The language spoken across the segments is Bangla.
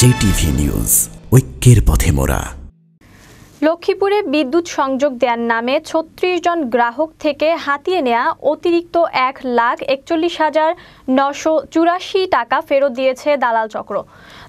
জেটিভি নিউজ ঐক্যের পথে মোরা লক্ষ্মীপুরে বিদ্যুৎ সংযোগ দেওয়ার নামে ছত্রিশ জন গ্রাহক থেকে হাতিয়ে নেয়া অতিরিক্ত এক লাখ একচল্লিশ হাজার নশো চুরাশি টাকা ফেরত দিয়েছে দালাল চক্র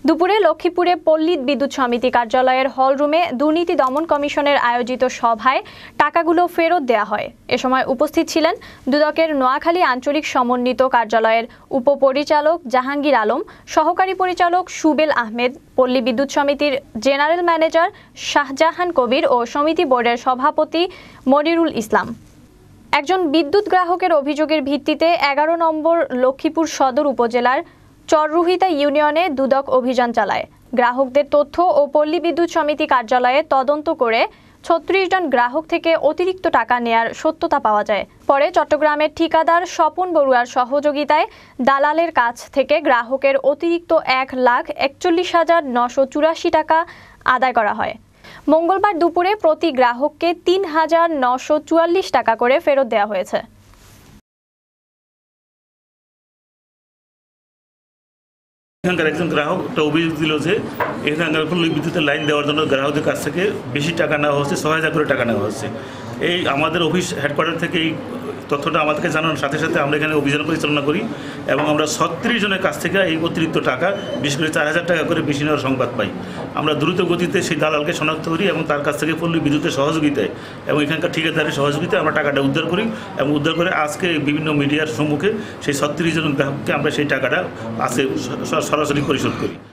দুপুরে লক্ষ্মীপুরে পল্লিত বিদ্যুৎ সমিতি কার্যালয়ের হলরুমে দুর্নীতি দমন কমিশনের আয়োজিত সভায় টাকাগুলো ফেরত দেয়া হয় এ সময় উপস্থিত ছিলেন দুদকের নোয়াখালী আঞ্চলিক সমন্বিত কার্যালয়ের উপপরিচালক জাহাঙ্গীর আলম সহকারী পরিচালক সুবেল আহমেদ পল্লী বিদ্যুৎ সমিতির জেনারেল ম্যানেজার শাহজাহান কবির ও সমিতি বোর্ডের সভাপতি মনিরুল ইসলাম একজন বিদ্যুৎ গ্রাহকের অভিযোগের ভিত্তিতে এগারো নম্বর লক্ষ্মীপুর সদর উপজেলার চররুহিতা ইউনিয়নে দুদক অভিযান চালায় গ্রাহকদের তথ্য ও পল্লী বিদ্যুৎ সমিতি কার্যালয়ে তদন্ত করে ছত্রিশ জন গ্রাহক থেকে অতিরিক্ত টাকা নেয়ার সত্যতা পাওয়া যায় পরে চট্টগ্রামের ঠিকাদার স্বপন বড়ুয়ার সহযোগিতায় দালালের কাছ থেকে গ্রাহকের অতিরিক্ত এক লাখ একচল্লিশ হাজার নশো চুরাশি টাকা আদায় করা হয় মঙ্গলবার দুপুরে প্রতি গ্রাহককে তিন হাজার নশো চুয়াল্লিশ টাকা করে ফেরত দেওয়া হয়েছে এখানকার একজন গ্রাহক একটা অভিযোগ দিল যে এখানে আগারপুল বিদ্যুতের লাইন দেওয়ার জন্য গ্রাহকদের কাছ থেকে বেশি টাকা নেওয়া হচ্ছে ছয় হাজার করে টাকা নেওয়া হচ্ছে এই আমাদের অফিস হেডকোয়ার্টার থেকে এই তথ্যটা আমাদেরকে জানানোর সাথে সাথে আমরা এখানে অভিযান পরিচালনা করি এবং আমরা ছত্রিশ জনের কাছ থেকে এই অতিরিক্ত টাকা বিশেষ করে চার হাজার টাকা করে বেশি নেওয়ার সংবাদ পাই আমরা দ্রুত গতিতে সেই দালালকে শনাক্ত করি এবং তার কাছ থেকে পল্লী বিদ্যুতের সহযোগিতায় এবং এখানকার ঠিকাদারের সহযোগিতায় আমরা টাকাটা উদ্ধার করি এবং উদ্ধার করে আজকে বিভিন্ন মিডিয়ার সম্মুখে সেই ছত্রিশ জন গ্রাহককে আমরা সেই টাকাটা আজকে সরাসরি পরিশোধ করি